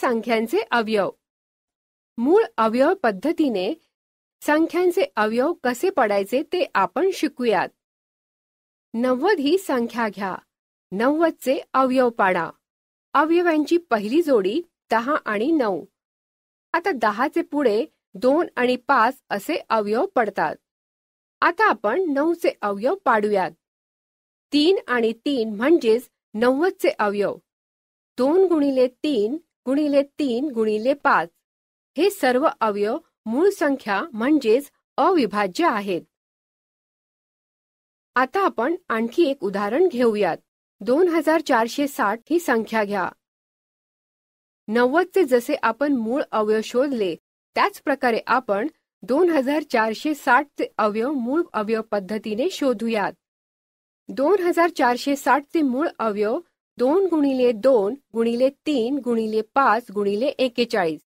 संख्यांचे अवयव मूळ अवयव पद्धतीने संख्यांचे अवयव कसे पडायचे ते आपण शिकूयात नव्वद ही संख्या घ्या नव्वदचे अवयव पाडा अवयवांची पहिली जोडी दहा आणि नऊ आता दहाचे पुढे दोन आणि पाच असे अवयव पडतात आता आपण नऊचे अवयव पाडूयात तीन आणि तीन म्हणजेच नव्वदचे अवयव दोन गुणिले तीन गुणिले तीन गुणिले पाच हे सर्व अवयव मूळ संख्या म्हणजेच अविभाज्य आहेत आता आपण आणखी एक उदाहरण घेऊयात दोन हजार चारशे साठ ही संख्या घ्या नव्वदचे जसे आपण मूळ अवयव शोधले त्याच प्रकारे आपण दोन हजार चारशे साठचे अवयव मूळ अवयव पद्धतीने शोधूयात दोन हजार चारशे साठचे मूळ अवयव दोन गुणिले दोन गुणिले तीन गुणिले पाच गुणिले एकेचाळीस